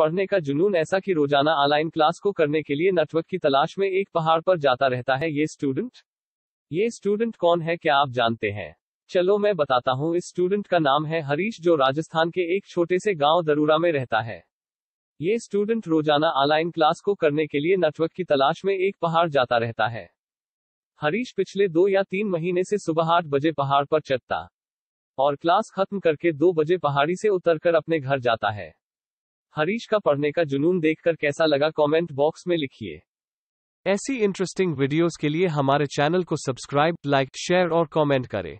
पढ़ने का जुनून ऐसा कि रोजाना ऑनलाइन क्लास को करने के लिए नेटवर्क की तलाश में एक पहाड़ पर जाता रहता है ये स्टूडेंट ये स्टूडेंट कौन है क्या आप जानते हैं चलो मैं बताता हूँ इस स्टूडेंट का नाम है हरीश जो राजस्थान के एक छोटे से गाँव दरूरा में रहता है ये स्टूडेंट रोजाना ऑनलाइन क्लास को करने के लिए नेटवर्क की तलाश में एक पहाड़ जाता रहता है हरीश पिछले दो या तीन महीने से सुबह आठ बजे पहाड़ पर चढ़ता और क्लास खत्म करके दो बजे पहाड़ी से उतरकर अपने घर जाता है हरीश का पढ़ने का जुनून देखकर कैसा लगा कमेंट बॉक्स में लिखिए ऐसी इंटरेस्टिंग वीडियोस के लिए हमारे चैनल को सब्सक्राइब लाइक शेयर और कमेंट करें